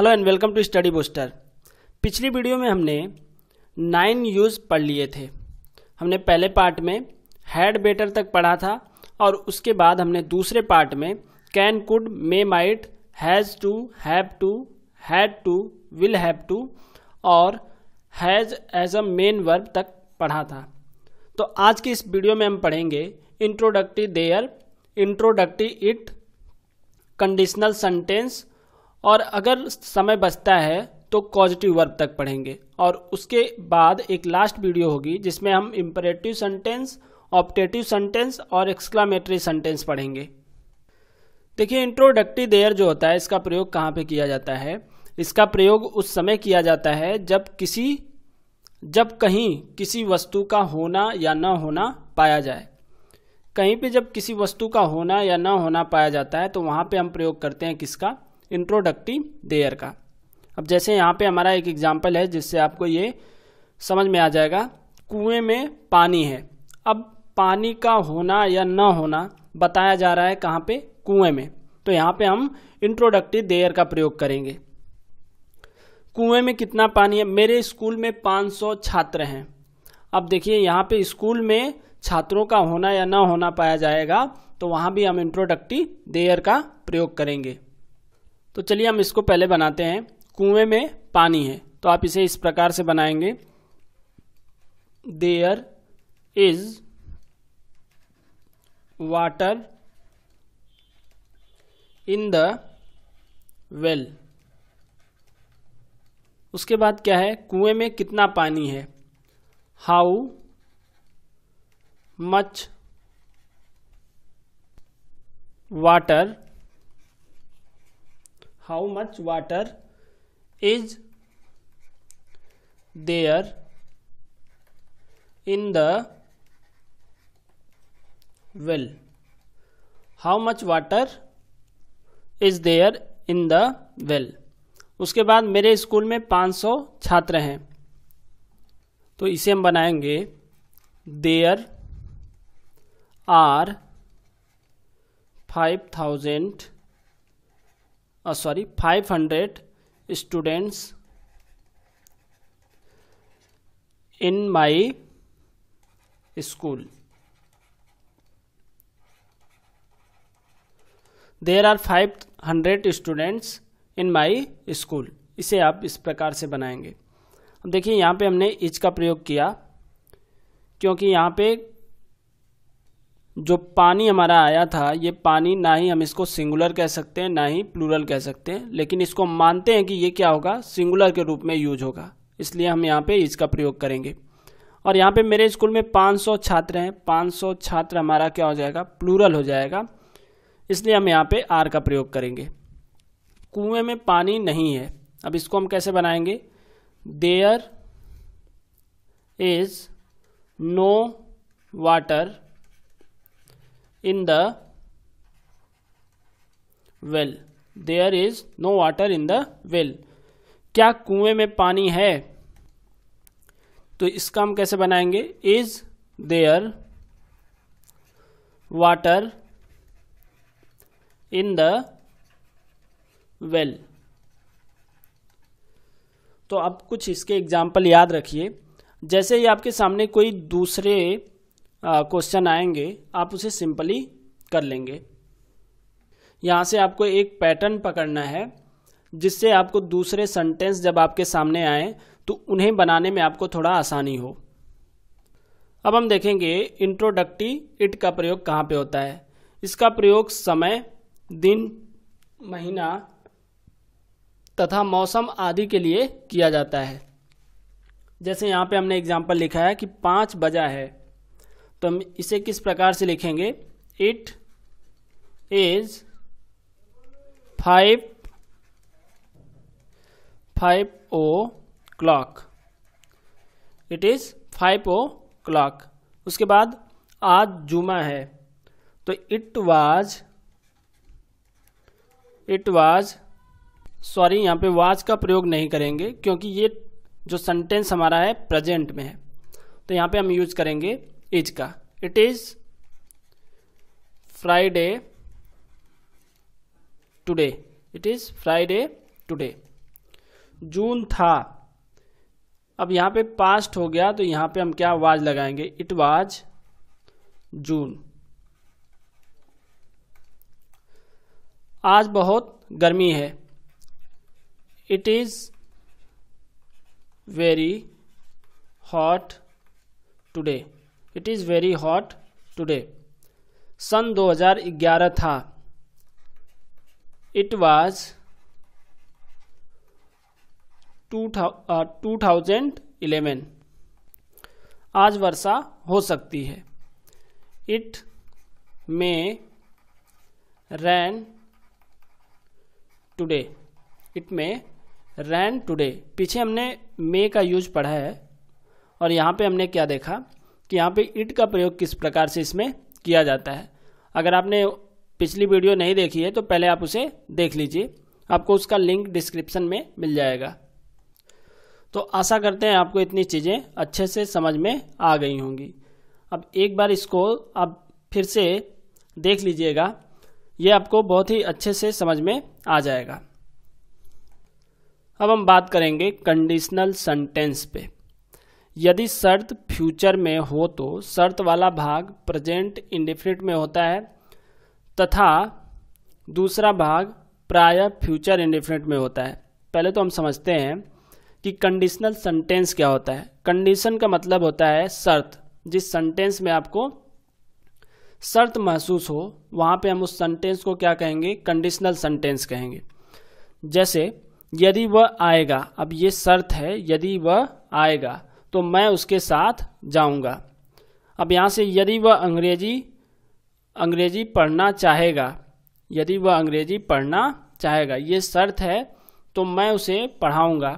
hello and welcome to study booster पिछली video में हमने नाइन यूज़ पढ़ लिए थे हमने पहले पार्ट में हैड बेटर तक पढ़ा था और उसके बाद हमने दूसरे पार्ट में can could may might has to have to had to will have to और has as a main verb तक पढ़ा था तो आज की इस वीडियो में हम पढ़ेंगे introductory there introductory it conditional sentence और अगर समय बचता है तो पॉजिटिव वर्ब तक पढ़ेंगे और उसके बाद एक लास्ट वीडियो होगी जिसमें हम इम्परेटिव सेंटेंस ऑप्टेटिव सेंटेंस और एक्सक्लामेटरी सेंटेंस पढ़ेंगे देखिए इंट्रोडक्टिव देयर जो होता है इसका प्रयोग कहाँ पे किया जाता है इसका प्रयोग उस समय किया जाता है जब किसी जब कहीं किसी वस्तु का होना या न होना पाया जाए कहीं पे जब किसी वस्तु का होना या न होना पाया जाता है तो वहाँ पे हम प्रयोग करते हैं किसका इंट्रोडक्टिव देयर का अब जैसे यहाँ पे हमारा एक एग्जाम्पल है जिससे आपको ये समझ में आ जाएगा कुएं में पानी है अब पानी का होना या न होना बताया जा रहा है कहाँ पे कुएं में तो यहाँ पे हम इंट्रोडक्टिव देयर का प्रयोग करेंगे कुएं में कितना पानी है मेरे स्कूल में 500 छात्र हैं अब देखिए यहाँ पे स्कूल में छात्रों का होना या न होना पाया जाएगा तो वहाँ भी हम इंट्रोडक्टिव देयर का प्रयोग करेंगे तो चलिए हम इसको पहले बनाते हैं कुएं में पानी है तो आप इसे इस प्रकार से बनाएंगे there is water in the well उसके बाद क्या है कुएं में कितना पानी है how much water how much water is there in the well how much water is there in the well उसके बाद मेरे स्कूल में 500 छात्र हैं तो इसे हम बनाएंगे there are five thousand sorry five hundred students in my school there are five hundred students in my school इसे आप इस प्रकार से बनाएंगे अब देखिए यहाँ पे हमने इच का प्रयोग किया क्योंकि यहाँ पे जो पानी हमारा आया था ये पानी ना ही हम इसको सिंगुलर कह सकते हैं ना ही प्लूरल कह सकते हैं लेकिन इसको मानते हैं कि ये क्या होगा सिंगुलर के रूप में यूज होगा इसलिए हम यहाँ पे इसका प्रयोग करेंगे और यहाँ पे मेरे स्कूल में 500 छात्र हैं 500 छात्र हमारा क्या हो जाएगा प्लूरल हो जाएगा इसलिए हम यहाँ पर आर का प्रयोग करेंगे कुएँ में पानी नहीं है अब इसको हम कैसे बनाएंगे there is no water in the well there is no water in the well क्या कुएं में पानी है तो इसका हम कैसे बनाएंगे is there water in the well तो आप कुछ इसके एग्जाम्पल याद रखिए जैसे ही आपके सामने कोई दूसरे क्वेश्चन आएंगे आप उसे सिंपली कर लेंगे यहाँ से आपको एक पैटर्न पकड़ना है जिससे आपको दूसरे सेंटेंस जब आपके सामने आए तो उन्हें बनाने में आपको थोड़ा आसानी हो अब हम देखेंगे इंट्रोडक्टी इट का प्रयोग कहाँ पे होता है इसका प्रयोग समय दिन महीना तथा मौसम आदि के लिए किया जाता है जैसे यहाँ पे हमने एग्जाम्पल लिखा है कि पाँच बजा है तो हम इसे किस प्रकार से लिखेंगे it is five five o'clock it is five o'clock उसके बाद आज जुमा है तो it was it was sorry यहाँ पे वाज का प्रयोग नहीं करेंगे क्योंकि ये जो सेंटेंस हमारा है प्रेजेंट में है तो यहाँ पे हम यूज करेंगे इज का it is Friday today it is Friday today जून था अब यहाँ पे पास्ट हो गया तो यहाँ पे हम क्या वाज लगाएंगे इट वाज जून आज बहुत गर्मी है it is very hot today it is very hot today सन 2011 था it was two thousand eleven आज वर्षा हो सकती है it may rain today it may rain today पीछे हमने मे का यूज पढ़ा है और यहाँ पे हमने क्या देखा कि यहाँ पे इट का प्रयोग किस प्रकार से इसमें किया जाता है अगर आपने पिछली वीडियो नहीं देखी है तो पहले आप उसे देख लीजिए आपको उसका लिंक डिस्क्रिप्शन में मिल जाएगा तो आशा करते हैं आपको इतनी चीज़ें अच्छे से समझ में आ गई होंगी अब एक बार इसको आप फिर से देख लीजिएगा ये आपको बहुत ही अच्छे से समझ में आ जाएगा अब हम बात करेंगे कंडीशनल सेंटेंस पे यदि शर्त फ्यूचर में हो तो शर्त वाला भाग प्रेजेंट इंडिफिनिट में होता है तथा दूसरा भाग प्राय फ्यूचर इंडिफिनिट में होता है पहले तो हम समझते हैं कि कंडीशनल सेंटेंस क्या होता है कंडीशन का मतलब होता है शर्त जिस सेंटेंस में आपको शर्त महसूस हो वहाँ पे हम उस सेंटेंस को क्या कहेंगे कंडीशनल सेंटेंस कहेंगे जैसे यदि वह आएगा अब ये शर्त है यदि वह आएगा तो मैं उसके साथ जाऊंगा अब यहाँ से यदि वह अंग्रेजी अंग्रेजी पढ़ना चाहेगा यदि वह अंग्रेजी पढ़ना चाहेगा ये शर्त है तो मैं उसे पढ़ाऊँगा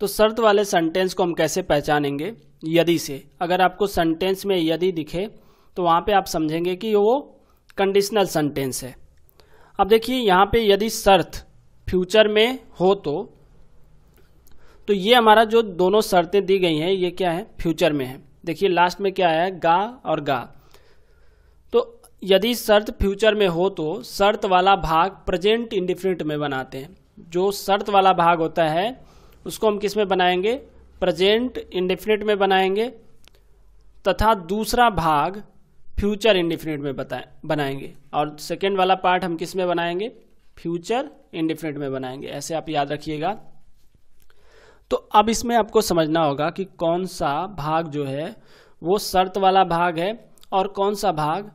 तो शर्त वाले सेंटेंस को हम कैसे पहचानेंगे यदि से अगर आपको सेंटेंस में यदि दिखे तो वहाँ पे आप समझेंगे कि वो कंडीशनल सेंटेंस है अब देखिए यहाँ पे यदि शर्त फ्यूचर में हो तो तो ये हमारा जो दोनों शर्तें दी गई हैं ये क्या है फ्यूचर में है देखिए लास्ट में क्या आया गा और गा तो यदि शर्त फ्यूचर में हो तो शर्त वाला भाग प्रेजेंट इंडिफिनिट में बनाते हैं जो शर्त वाला भाग होता है उसको हम किस में बनाएंगे प्रेजेंट इंडिफिनिट में बनाएंगे तथा दूसरा भाग फ्यूचर इंडिफिनिट में बताए बनाएंगे और सेकेंड वाला पार्ट हम किस में बनाएंगे फ्यूचर इंडिफिनिट में बनाएंगे ऐसे आप याद रखिएगा तो अब इसमें आपको समझना होगा कि कौन सा भाग जो है वो शर्त वाला भाग है और कौन सा भाग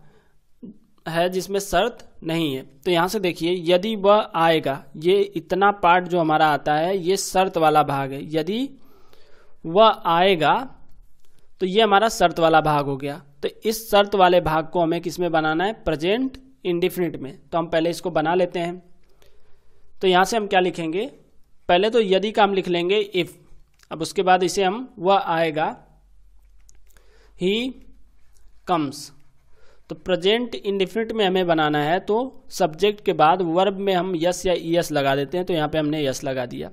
है जिसमें शर्त नहीं है तो यहाँ से देखिए यदि वह आएगा ये इतना पार्ट जो हमारा आता है ये शर्त वाला भाग है यदि वह आएगा तो ये हमारा शर्त वाला भाग हो गया तो इस शर्त वाले भाग को हमें किस में बनाना है प्रेजेंट इंडिफिनिट में तो हम पहले इसको बना लेते हैं तो यहाँ से हम क्या लिखेंगे पहले तो यदि का हम लिख लेंगे इफ अब उसके बाद इसे हम वह आएगा ही कम्स तो प्रेजेंट इंडिफिनिट में हमें बनाना है तो सब्जेक्ट के बाद वर्ब में हम यस या यस लगा देते हैं तो यहाँ पे हमने यस लगा दिया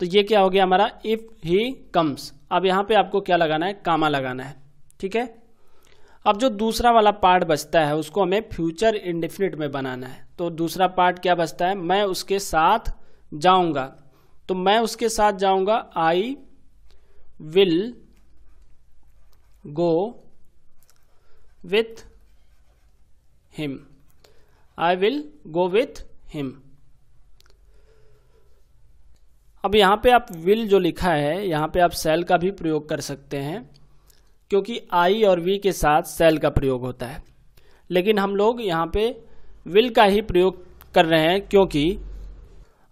तो ये क्या हो गया हमारा इफ ही कम्स अब यहाँ पे आपको क्या लगाना है कामा लगाना है ठीक है अब जो दूसरा वाला पार्ट बचता है उसको हमें फ्यूचर इंडिफिनिट में बनाना है तो दूसरा पार्ट क्या बचता है मैं उसके साथ जाऊंगा तो मैं उसके साथ जाऊंगा I will go with him I will go with him अब यहां पे आप विल जो लिखा है यहां पे आप सेल का भी प्रयोग कर सकते हैं क्योंकि आई और वी के साथ सेल का प्रयोग होता है लेकिन हम लोग यहां पे विल का ही प्रयोग कर रहे हैं क्योंकि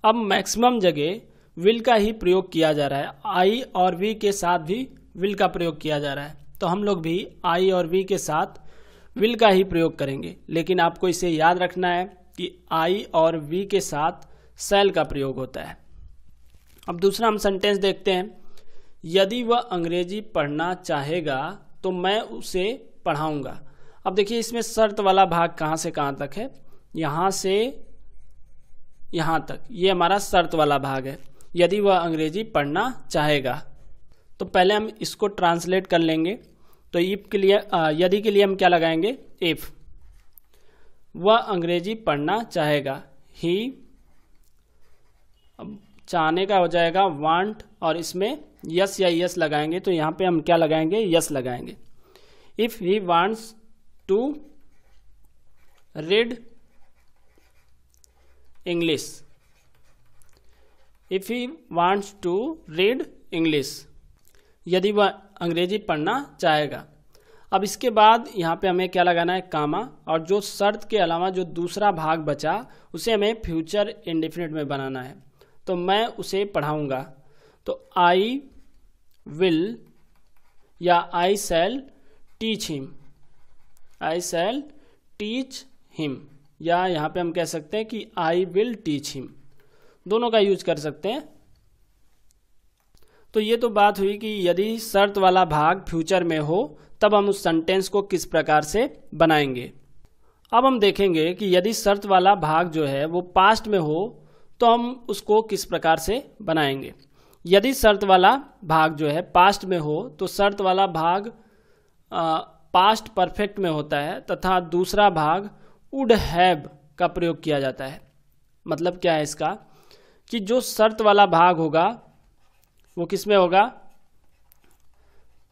अब मैक्सिमम जगह विल का ही प्रयोग किया जा रहा है आई और वी के साथ भी विल का प्रयोग किया जा रहा है तो हम लोग भी आई और वी के साथ विल का ही प्रयोग करेंगे लेकिन आपको इसे याद रखना है कि आई और वी के साथ सेल का प्रयोग होता है अब दूसरा हम सेंटेंस देखते हैं यदि वह अंग्रेजी पढ़ना चाहेगा तो मैं उसे पढ़ाऊँगा अब देखिए इसमें शर्त वाला भाग कहाँ से कहाँ तक है यहाँ से यहाँ तक ये हमारा शर्त वाला भाग है यदि वह अंग्रेजी पढ़ना चाहेगा तो पहले हम इसको ट्रांसलेट कर लेंगे तो इफ के लिए यदि के लिए हम क्या लगाएंगे इफ वह अंग्रेजी पढ़ना चाहेगा ही चाहने का हो जाएगा वांट और इसमें यस या यस लगाएंगे तो यहाँ पे हम क्या लगाएंगे यस लगाएंगे if he wants to read english if he wants to read English यदि वह अंग्रेजी पढ़ना चाहेगा अब इसके बाद यहाँ पे हमें क्या लगाना है कामा और जो शर्त के अलावा जो दूसरा भाग बचा उसे हमें फ्यूचर इंडिफिनिट में बनाना है तो मैं उसे पढ़ाऊँगा तो आई विल या I shall teach him I shall teach him या यहाँ पे हम कह सकते हैं कि आई विल टीच हिम दोनों का यूज कर सकते हैं तो ये तो बात हुई कि यदि शर्त वाला भाग फ्यूचर में हो तब हम उस सेंटेंस को किस प्रकार से बनाएंगे अब हम देखेंगे कि यदि शर्त वाला भाग जो है वो पास्ट में हो तो हम उसको किस प्रकार से बनाएंगे यदि शर्त वाला भाग जो है पास्ट में हो तो शर्त वाला भाग आ, पास्ट परफेक्ट में होता है तथा दूसरा भाग वुड हैव का प्रयोग किया जाता है मतलब क्या है इसका कि जो शर्त वाला भाग होगा वो किस में होगा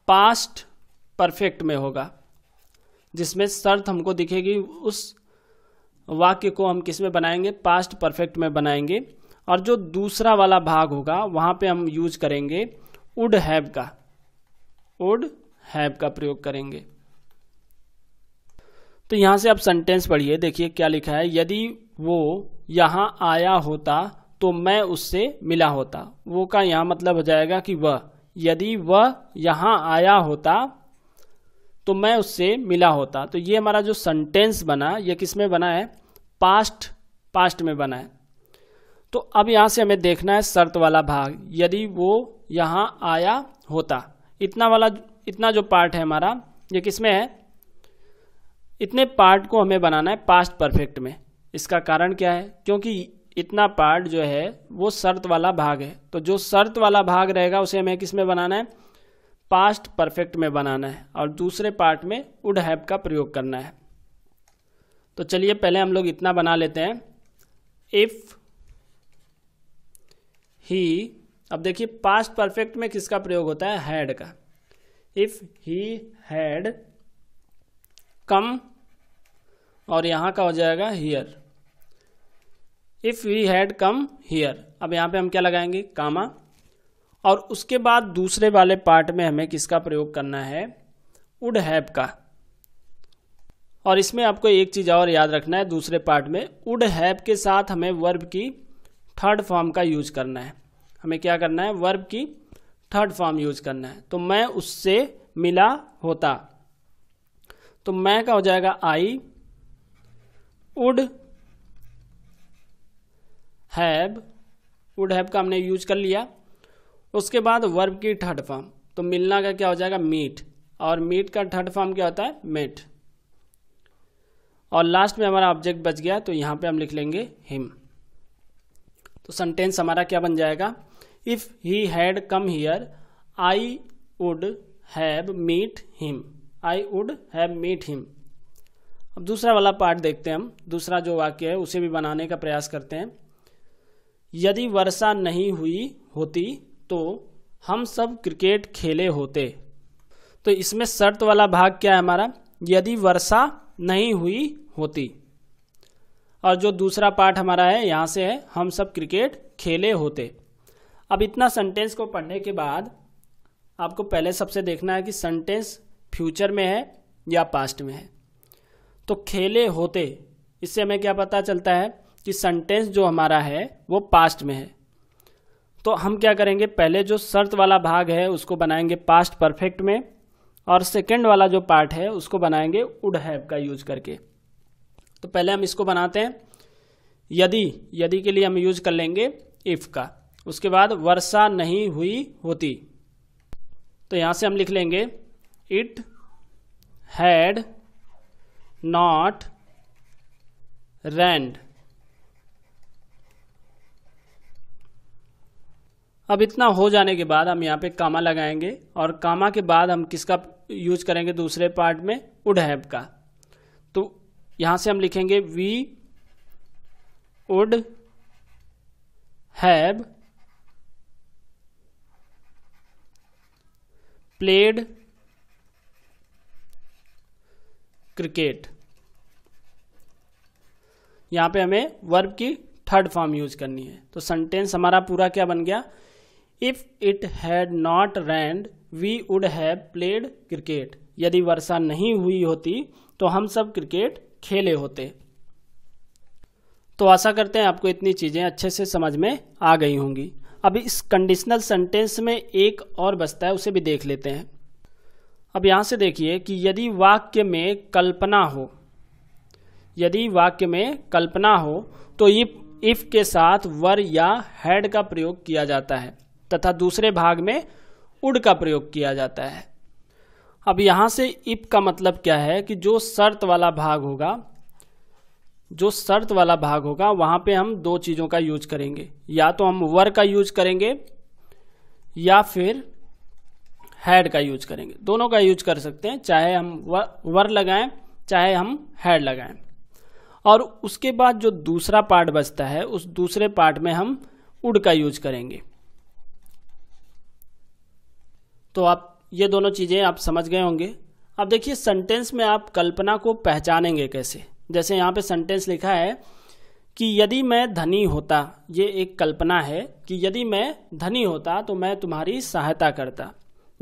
पास्ट परफेक्ट में होगा जिसमें शर्त हमको दिखेगी उस वाक्य को हम किस में बनाएंगे पास्ट परफेक्ट में बनाएंगे और जो दूसरा वाला भाग होगा वहाँ पे हम यूज करेंगे वुड हैव का वुड हैव का प्रयोग करेंगे तो यहाँ से आप सेंटेंस पढ़िए देखिए क्या लिखा है यदि वो यहाँ आया होता तो मैं उससे मिला होता वो का यहाँ मतलब हो जाएगा कि वह यदि वह यहाँ आया होता तो मैं उससे मिला होता तो ये हमारा जो सेंटेंस बना ये किस में बना है पास्ट पास्ट में बना है तो अब यहाँ से हमें देखना है शर्त वाला भाग यदि वो यहाँ आया होता इतना वाला इतना जो पार्ट है हमारा ये किस में है इतने पार्ट को हमें बनाना है पास्ट परफेक्ट में इसका कारण क्या है क्योंकि इतना पार्ट जो है वो शर्त वाला भाग है तो जो शर्त वाला भाग रहेगा उसे हमें किस में बनाना है पास्ट परफेक्ट में बनाना है और दूसरे पार्ट में वुड हैव का प्रयोग करना है तो चलिए पहले हम लोग इतना बना लेते हैं इफ़ ही अब देखिए पास्ट परफेक्ट में किसका प्रयोग होता है हैड का इफ ही हैड कम और यहाँ का हो जाएगा here if we had come here अब यहाँ पे हम क्या लगाएंगे कामा और उसके बाद दूसरे वाले पार्ट में हमें किसका प्रयोग करना है वुड हैव का और इसमें आपको एक चीज़ और याद रखना है दूसरे पार्ट में वुड हैव के साथ हमें वर्ब की थर्ड फॉर्म का यूज करना है हमें क्या करना है वर्ब की थर्ड फॉर्म यूज करना है तो मैं उससे मिला होता तो मैं का हो जाएगा I would have would have का हमने यूज कर लिया उसके बाद वर्ब की थर्ड फॉर्म तो मिलना का क्या हो जाएगा मीट और मीट का थर्ड फॉर्म क्या होता है मेट और लास्ट में हमारा ऑब्जेक्ट बच गया तो यहां पे हम लिख लेंगे हिम तो सेंटेंस हमारा क्या बन जाएगा if he had come here I would have meet him I would have meet him अब दूसरा वाला पार्ट देखते हैं हम दूसरा जो वाक्य है उसे भी बनाने का प्रयास करते हैं यदि वर्षा नहीं हुई होती तो हम सब क्रिकेट खेले होते तो इसमें शर्त वाला भाग क्या है हमारा यदि वर्षा नहीं हुई होती और जो दूसरा पार्ट हमारा है यहाँ से है हम सब क्रिकेट खेले होते अब इतना सेंटेंस को पढ़ने के बाद आपको पहले सबसे देखना है कि सेंटेंस फ्यूचर में है या पास्ट में है तो खेले होते इससे हमें क्या पता चलता है कि सेंटेंस जो हमारा है वो पास्ट में है तो हम क्या करेंगे पहले जो शर्त वाला भाग है उसको बनाएंगे पास्ट परफेक्ट में और सेकेंड वाला जो पार्ट है उसको बनाएंगे वुड हैव का यूज करके तो पहले हम इसको बनाते हैं यदि यदि के लिए हम यूज कर लेंगे इफ़ का उसके बाद वर्षा नहीं हुई होती तो यहां से हम लिख लेंगे इट हैड not rand अब इतना हो जाने के बाद हम यहाँ पे कामा लगाएंगे और कामा के बाद हम किसका यूज करेंगे दूसरे पार्ट में हैब का तो यहां से हम लिखेंगे we would have played cricket यहाँ पे हमें वर्ब की थर्ड फॉर्म यूज करनी है तो सेंटेंस हमारा पूरा क्या बन गया if it had not rained we would have played cricket यदि वर्षा नहीं हुई होती तो हम सब क्रिकेट खेले होते तो आशा करते हैं आपको इतनी चीज़ें अच्छे से समझ में आ गई होंगी अब इस कंडीशनल सेंटेंस में एक और बचता है उसे भी देख लेते हैं अब यहाँ से देखिए कि यदि वाक्य में कल्पना हो यदि वाक्य में कल्पना हो तो इफ इफ के साथ वर या हैड का प्रयोग किया जाता है तथा दूसरे भाग में उड का प्रयोग किया जाता है अब यहाँ से इप का मतलब क्या है कि जो शर्त वाला भाग होगा जो शर्त वाला भाग होगा वहां पे हम दो चीज़ों का यूज करेंगे या तो हम वर का यूज करेंगे या फिर हैड का यूज करेंगे दोनों का यूज कर सकते हैं चाहे हम वर लगाएं चाहे हम हैड लगाएं और उसके बाद जो दूसरा पार्ट बचता है उस दूसरे पार्ट में हम उड का यूज करेंगे तो आप ये दोनों चीज़ें आप समझ गए होंगे अब देखिए सेंटेंस में आप कल्पना को पहचानेंगे कैसे जैसे यहां पे सेंटेंस लिखा है कि यदि मैं धनी होता ये एक कल्पना है कि यदि मैं धनी होता तो मैं तुम्हारी सहायता करता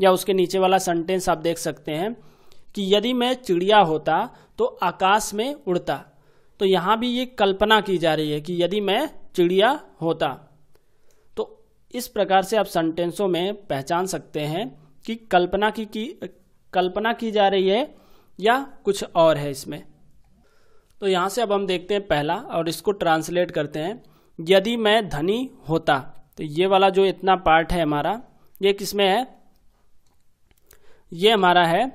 या उसके नीचे वाला सेंटेंस आप देख सकते हैं कि यदि मैं चिड़िया होता तो आकाश में उड़ता तो यहाँ भी ये कल्पना की जा रही है कि यदि मैं चिड़िया होता तो इस प्रकार से आप सेंटेंसों में पहचान सकते हैं कि कल्पना की, की कल्पना की जा रही है या कुछ और है इसमें तो यहाँ से अब हम देखते हैं पहला और इसको ट्रांसलेट करते हैं यदि मैं धनी होता तो ये वाला जो इतना पार्ट है हमारा ये किसमें है ये हमारा है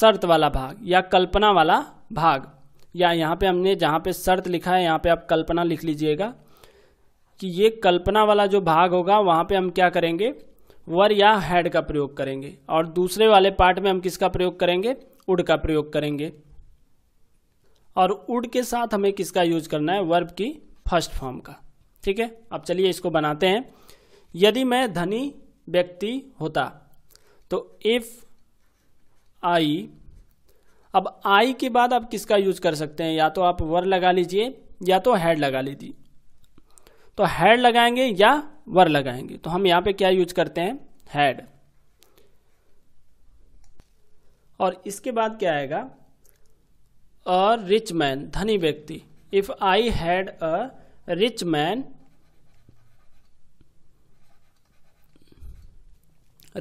शर्त वाला भाग या कल्पना वाला भाग या यहाँ पे हमने जहाँ पे शर्त लिखा है यहाँ पे आप कल्पना लिख लीजिएगा कि ये कल्पना वाला जो भाग होगा वहाँ पे हम क्या करेंगे वर या हैड का प्रयोग करेंगे और दूसरे वाले पार्ट में हम किसका प्रयोग करेंगे उड का प्रयोग करेंगे और उड के साथ हमें किसका यूज करना है वर्ब की फर्स्ट फॉर्म का ठीक है अब चलिए इसको बनाते हैं यदि मैं धनी व्यक्ति होता तो इफ आई अब आई के बाद आप किसका यूज कर सकते हैं या तो आप वर लगा लीजिए या तो हैड लगा लीजिए तो हैड लगाएंगे या वर लगाएंगे तो हम यहां पे क्या यूज करते हैं हैड और इसके बाद क्या आएगा अ रिच मैन धनी व्यक्ति if I had a rich man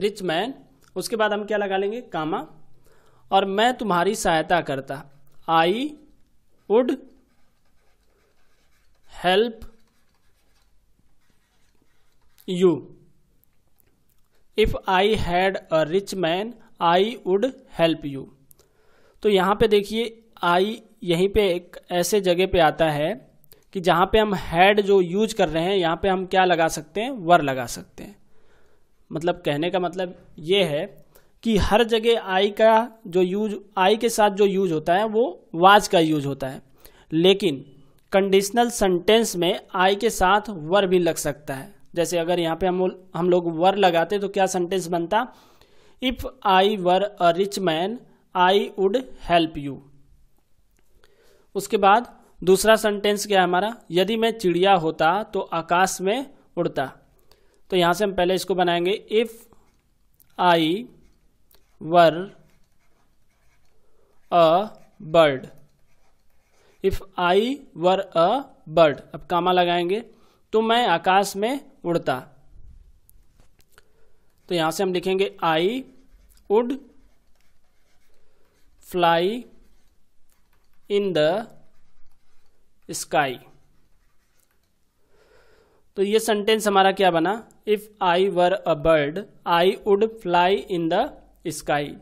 rich man उसके बाद हम क्या लगा लेंगे कामा और मैं तुम्हारी सहायता करता I would help you if I had a rich man I would help you तो यहाँ पे देखिए आई यहीं पे एक ऐसे जगह पे आता है कि जहाँ पे हम हैड जो यूज कर रहे हैं यहाँ पे हम क्या लगा सकते हैं वर लगा सकते हैं मतलब कहने का मतलब ये है कि हर जगह आई का जो यूज आई के साथ जो यूज होता है वो वाज का यूज होता है लेकिन कंडीशनल सेंटेंस में आई के साथ वर भी लग सकता है जैसे अगर यहाँ पे हम हम लोग वर लगाते तो क्या सेंटेंस बनता if I were a rich man I would help you उसके बाद दूसरा सेंटेंस क्या है हमारा यदि मैं चिड़िया होता तो आकाश में उड़ता तो यहाँ से हम पहले इसको बनाएंगे if I were a bird if I were a bird अब कामा लगाएंगे तो मैं आकाश में उड़ता तो यहां से हम लिखेंगे I would fly in the sky तो ये सेंटेंस हमारा क्या बना if I were a bird I would fly in the sky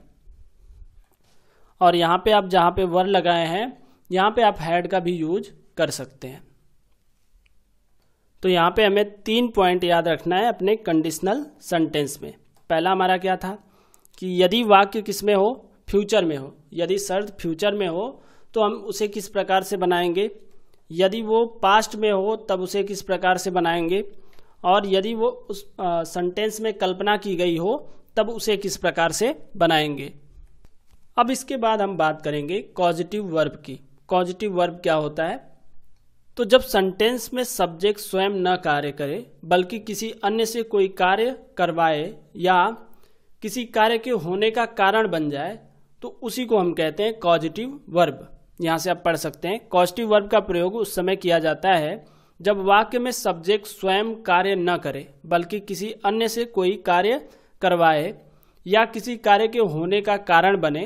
और यहाँ पे आप जहाँ पे वर लगाए हैं यहाँ पे आप हेड का भी यूज कर सकते हैं तो यहाँ पे हमें तीन पॉइंट याद रखना है अपने कंडीशनल सेंटेंस में पहला हमारा क्या था कि यदि वाक्य किस में हो फ्यूचर में हो यदि शर्त फ्यूचर में हो तो हम उसे किस प्रकार से बनाएंगे यदि वो पास्ट में हो तब उसे किस प्रकार से बनाएंगे और यदि वो उस सेंटेंस में कल्पना की गई हो तब उसे किस प्रकार से बनाएंगे अब इसके बाद हम बात करेंगे कॉजिटिव वर्ब की कॉजिटिव वर्ब क्या होता है तो जब सेंटेंस में सब्जेक्ट स्वयं न कार्य करे बल्कि किसी अन्य से कोई कार्य करवाए या किसी कार्य के होने का कारण बन जाए तो उसी को हम कहते हैं कॉजिटिव वर्ब यहाँ से आप पढ़ सकते हैं कॉजिटिव वर्ब का प्रयोग उस समय किया जाता है जब वाक्य में सब्जेक्ट स्वयं कार्य न करे बल्कि किसी अन्य से कोई कार्य करवाए या किसी कार्य के होने का कारण बने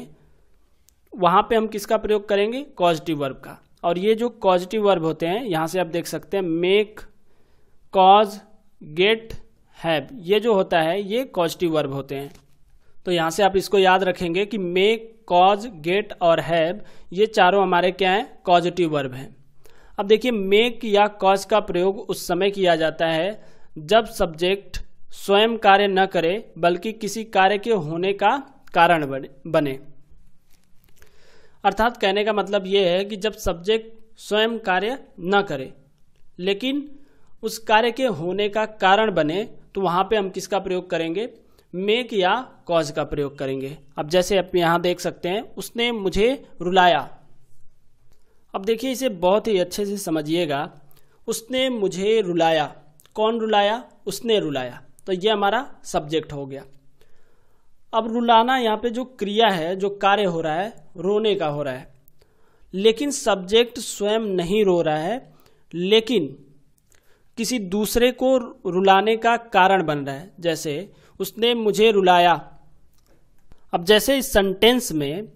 वहाँ पे हम किसका प्रयोग करेंगे कॉजिटिव वर्ब का और ये जो कॉजिटिव वर्ब होते हैं यहाँ से आप देख सकते हैं मेक कॉज गेट हैव ये जो होता है ये कॉजिटिव वर्ब होते हैं तो यहाँ से आप इसको याद रखेंगे कि मेक कॉज गेट और हैव ये चारों हमारे क्या हैं कॉजिटिव वर्ब हैं अब देखिए मेक या कॉज का प्रयोग उस समय किया जाता है जब सब्जेक्ट स्वयं कार्य न करे बल्कि किसी कार्य के होने का कारण बने अर्थात कहने का मतलब यह है कि जब सब्जेक्ट स्वयं कार्य न करे लेकिन उस कार्य के होने का कारण बने तो वहां पे हम किसका प्रयोग करेंगे मेक या कॉज का प्रयोग करेंगे अब जैसे आप यहां देख सकते हैं उसने मुझे रुलाया अब देखिए इसे बहुत ही अच्छे से समझिएगा उसने मुझे रुलाया कौन रुलाया उसने रुलाया तो ये हमारा सब्जेक्ट हो गया अब रुलाना यहाँ पे जो क्रिया है जो कार्य हो रहा है रोने का हो रहा है लेकिन सब्जेक्ट स्वयं नहीं रो रहा है लेकिन किसी दूसरे को रुलाने का कारण बन रहा है जैसे उसने मुझे रुलाया अब जैसे इस सेंटेंस में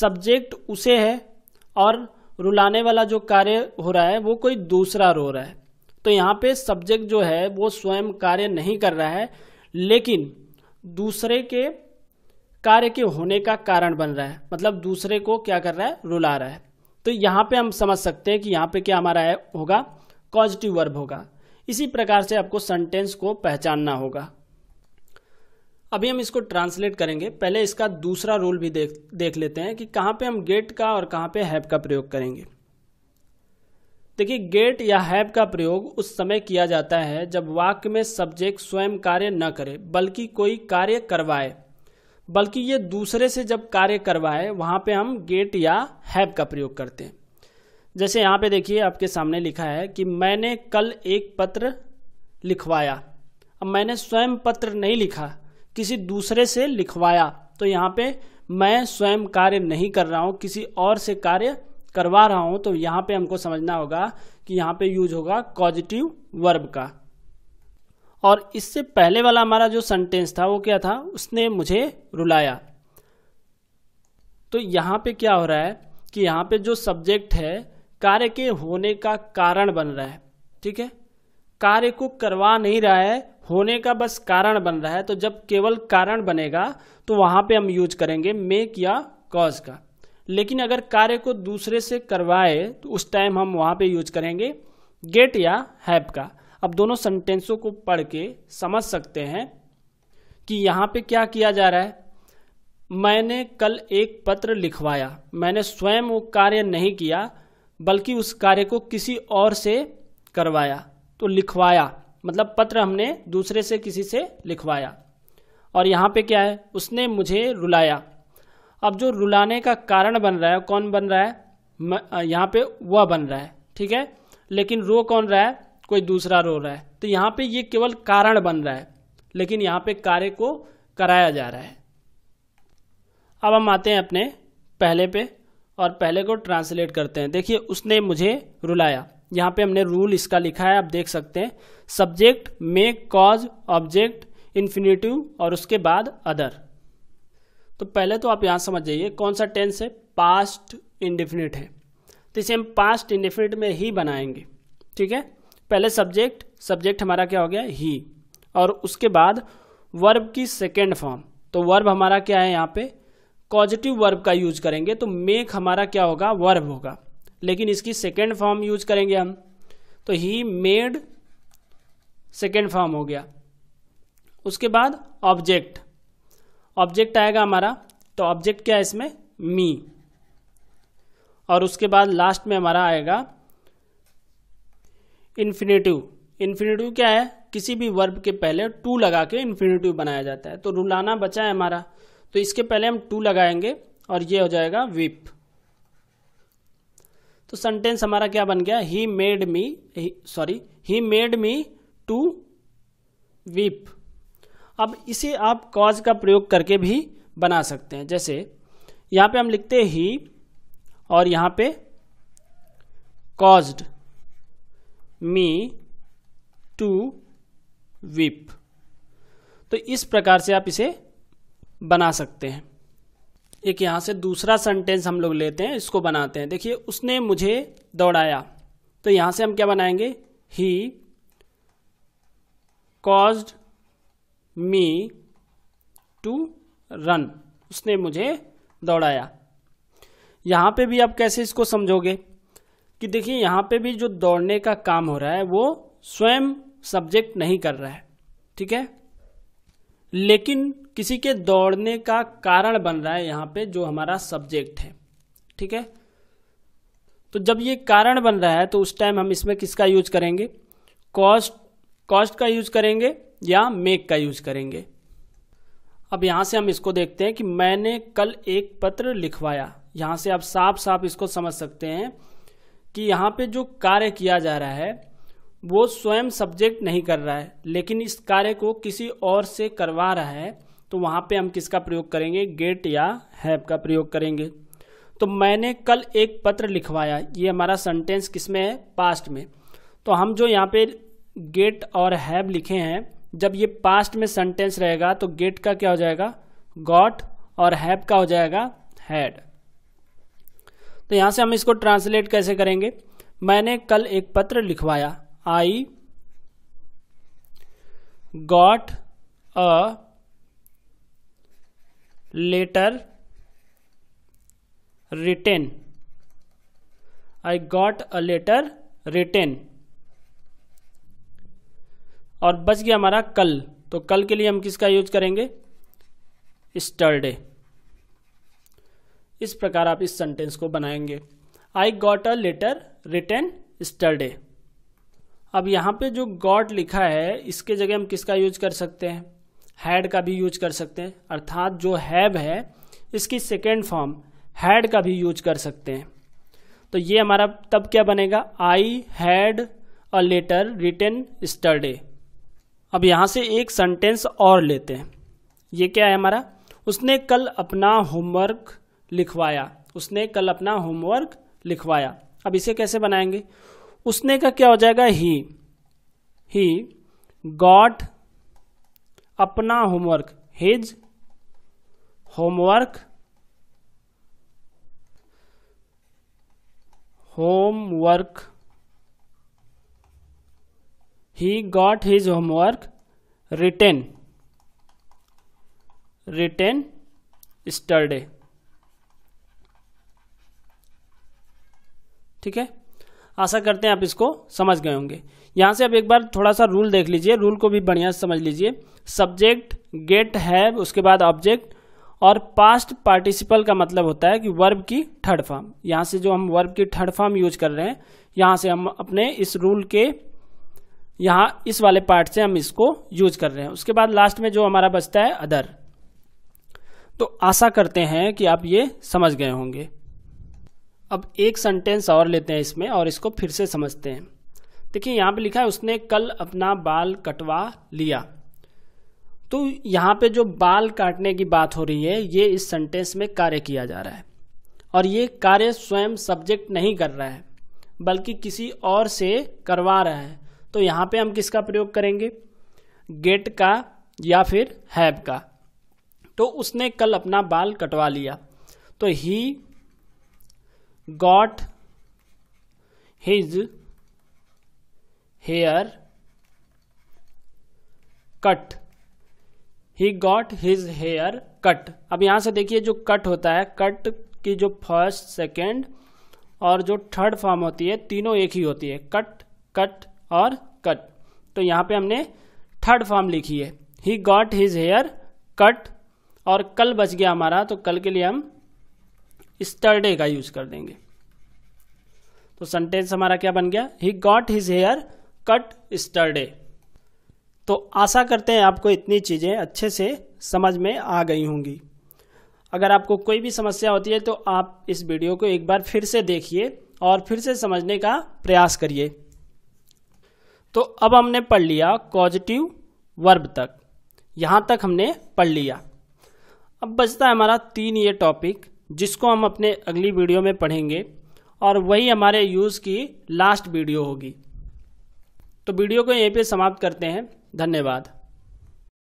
सब्जेक्ट उसे है और रुलाने वाला जो कार्य हो रहा है वो कोई दूसरा रो रहा है तो यहाँ पे सब्जेक्ट जो है वो स्वयं कार्य नहीं कर रहा है लेकिन दूसरे के कार्य के होने का कारण बन रहा है मतलब दूसरे को क्या कर रहा है रुला रहा है तो यहाँ पे हम समझ सकते हैं कि यहाँ पे क्या हमारा होगा पॉजिटिव वर्ब होगा इसी प्रकार से आपको सेंटेंस को पहचानना होगा अभी हम इसको ट्रांसलेट करेंगे पहले इसका दूसरा रूल भी देख देख लेते हैं कि कहाँ पे हम गेट का और कहाँ पे हैप का प्रयोग करेंगे देखिए गेट या हैब का प्रयोग उस समय किया जाता है जब वाक्य में सब्जेक्ट स्वयं कार्य न करे बल्कि कोई कार्य करवाए बल्कि ये दूसरे से जब कार्य करवाए वहाँ पे हम गेट या हैब का प्रयोग करते हैं जैसे यहाँ पे देखिए आपके सामने लिखा है कि मैंने कल एक पत्र लिखवाया अब मैंने स्वयं पत्र नहीं लिखा किसी दूसरे से लिखवाया तो यहाँ पे मैं स्वयं कार्य नहीं कर रहा हूँ किसी और से कार्य करवा रहा हूं तो यहां पे हमको समझना होगा कि यहां पे यूज होगा कॉजिटिव वर्ब का और इससे पहले वाला हमारा जो सेंटेंस था वो क्या था उसने मुझे रुलाया तो यहां पे क्या हो रहा है कि यहां पे जो सब्जेक्ट है कार्य के होने का कारण बन रहा है ठीक है कार्य को करवा नहीं रहा है होने का बस कारण बन रहा है तो जब केवल कारण बनेगा तो वहां पे हम यूज करेंगे मेक या कॉज का लेकिन अगर कार्य को दूसरे से करवाए तो उस टाइम हम वहाँ पे यूज करेंगे गेट या हैप का अब दोनों सेंटेंसों को पढ़ के समझ सकते हैं कि यहाँ पे क्या किया जा रहा है मैंने कल एक पत्र लिखवाया मैंने स्वयं वो कार्य नहीं किया बल्कि उस कार्य को किसी और से करवाया तो लिखवाया मतलब पत्र हमने दूसरे से किसी से लिखवाया और यहाँ पे क्या है उसने मुझे रुलाया अब जो रुलाने का कारण बन रहा है कौन बन रहा है यहाँ पे वह बन रहा है ठीक है लेकिन रो कौन रहा है कोई दूसरा रो रहा है तो यहाँ पे ये केवल कारण बन रहा है लेकिन यहाँ पे कार्य को कराया जा रहा है अब हम आते हैं अपने पहले पे और पहले को ट्रांसलेट करते हैं देखिए उसने मुझे रुलाया यहाँ पे हमने रूल इसका लिखा है आप देख सकते हैं subject make cause object infinitive और उसके बाद अदर तो पहले तो आप यहाँ समझ जाइए कौन सा टेंस है पास्ट इंडिफिनिट है तो इसे हम पास्ट इंडिफिनिट में ही बनाएंगे ठीक है पहले सब्जेक्ट सब्जेक्ट हमारा क्या हो गया ही और उसके बाद वर्ब की सेकेंड फॉर्म तो वर्ब हमारा क्या है यहाँ पे पॉजिटिव वर्ब का यूज करेंगे तो मेक हमारा क्या होगा वर्ब होगा लेकिन इसकी सेकेंड फॉर्म यूज करेंगे हम तो ही मेड सेकेंड फॉर्म हो गया उसके बाद ऑब्जेक्ट ऑब्जेक्ट आएगा हमारा तो ऑब्जेक्ट क्या है इसमें मी और उसके बाद लास्ट में हमारा आएगा इन्फिनेटिव इन्फिनेटिव क्या है किसी भी वर्ब के पहले टू लगा के इन्फिनेटिव बनाया जाता है तो रुलाना बचा है हमारा तो इसके पहले हम टू लगाएंगे और ये हो जाएगा विप तो सेंटेंस हमारा क्या बन गया he made me sorry he made me to whip अब इसे आप कॉज का प्रयोग करके भी बना सकते हैं जैसे यहाँ पे हम लिखते ही और यहाँ पे कॉज्ड मी टू विप तो इस प्रकार से आप इसे बना सकते हैं एक यहाँ से दूसरा सेंटेंस हम लोग लेते हैं इसको बनाते हैं देखिए उसने मुझे दौड़ाया तो यहाँ से हम क्या बनाएंगे he caused me to run उसने मुझे दौड़ाया यहाँ पे भी आप कैसे इसको समझोगे कि देखिए यहाँ पे भी जो दौड़ने का काम हो रहा है वो स्वयं सब्जेक्ट नहीं कर रहा है ठीक है लेकिन किसी के दौड़ने का कारण बन रहा है यहाँ पे जो हमारा सब्जेक्ट है ठीक है तो जब ये कारण बन रहा है तो उस टाइम हम इसमें किसका यूज करेंगे कॉस्ट कॉस्ट का यूज करेंगे या मेक का यूज करेंगे अब यहाँ से हम इसको देखते हैं कि मैंने कल एक पत्र लिखवाया यहाँ से आप साफ साफ इसको समझ सकते हैं कि यहाँ पे जो कार्य किया जा रहा है वो स्वयं सब्जेक्ट नहीं कर रहा है लेकिन इस कार्य को किसी और से करवा रहा है तो वहाँ पे हम किसका प्रयोग करेंगे गेट या हैप का प्रयोग करेंगे तो मैंने कल एक पत्र लिखवाया ये हमारा सेंटेंस किस में है पास्ट में तो हम जो यहाँ पे गेट और हैब लिखे हैं जब ये पास्ट में सेंटेंस रहेगा तो गेट का क्या हो जाएगा गॉट और हैप का हो जाएगा हैड तो यहां से हम इसको ट्रांसलेट कैसे करेंगे मैंने कल एक पत्र लिखवाया I got a letter written I got a letter written और बच गया हमारा कल तो कल के लिए हम किसका यूज करेंगे स्टर्डे इस प्रकार आप इस सेंटेंस को बनाएंगे I got a letter written yesterday अब यहाँ पे जो गॉट लिखा है इसके जगह हम किसका यूज कर सकते हैं हैड का भी यूज कर सकते हैं अर्थात जो हैव है इसकी सेकेंड फॉर्म हैड का भी यूज कर सकते हैं तो ये हमारा तब क्या बनेगा I had a letter written yesterday अब यहाँ से एक सेंटेंस और लेते हैं ये क्या है हमारा उसने कल अपना होमवर्क लिखवाया उसने कल अपना होमवर्क लिखवाया अब इसे कैसे बनाएंगे उसने का क्या हो जाएगा ही ही गॉट अपना homework his homework homework he got his homework written written yesterday ठीक है आशा करते हैं आप इसको समझ गए होंगे यहां से अब एक बार थोड़ा सा रूल देख लीजिए रूल को भी बढ़िया से समझ लीजिए सब्जेक्ट गेट हैव उसके बाद ऑब्जेक्ट और पास्ट पार्टिसिपल का मतलब होता है कि वर्ब की थर्ड फॉर्म यहाँ से जो हम वर्ब की थर्ड फॉर्म यूज कर रहे हैं यहाँ से हम अपने इस रूल के यहाँ इस वाले पार्ट से हम इसको यूज कर रहे हैं उसके बाद लास्ट में जो हमारा बचता है अदर तो आशा करते हैं कि आप ये समझ गए होंगे अब एक सेंटेंस और लेते हैं इसमें और इसको फिर से समझते हैं देखिए यहाँ पे लिखा है उसने कल अपना बाल कटवा लिया तो यहाँ पे जो बाल काटने की बात हो रही है ये इस सेंटेंस में कार्य किया जा रहा है और ये कार्य स्वयं सब्जेक्ट नहीं कर रहा है बल्कि किसी और से करवा रहा है तो यहाँ पे हम किसका प्रयोग करेंगे गेट का या फिर हैब का तो उसने कल अपना बाल कटवा लिया तो he got his hair cut he got his hair cut अब यहाँ से देखिए जो कट होता है कट की जो फर्स्ट सेकेंड और जो थर्ड फॉर्म होती है तीनों एक ही होती है कट कट और कट तो यहाँ पे हमने थर्ड फॉर्म लिखी है he got his hair cut और कल बच गया हमारा तो कल के लिए हम स्टरडे का यूज कर देंगे तो सेंटेंस हमारा क्या बन गया he got his hair cut yesterday तो आशा करते हैं आपको इतनी चीज़ें अच्छे से समझ में आ गई होंगी अगर आपको कोई भी समस्या होती है तो आप इस वीडियो को एक बार फिर से देखिए और फिर से समझने का प्रयास करिए तो अब हमने पढ़ लिया पॉजिटिव वर्ब तक यहाँ तक हमने पढ़ लिया अब बचता है हमारा तीन ये टॉपिक जिसको हम अपने अगली वीडियो में पढ़ेंगे और वही हमारे यूज़ की लास्ट वीडियो होगी तो वीडियो को यहीं पे समाप्त करते हैं धन्यवाद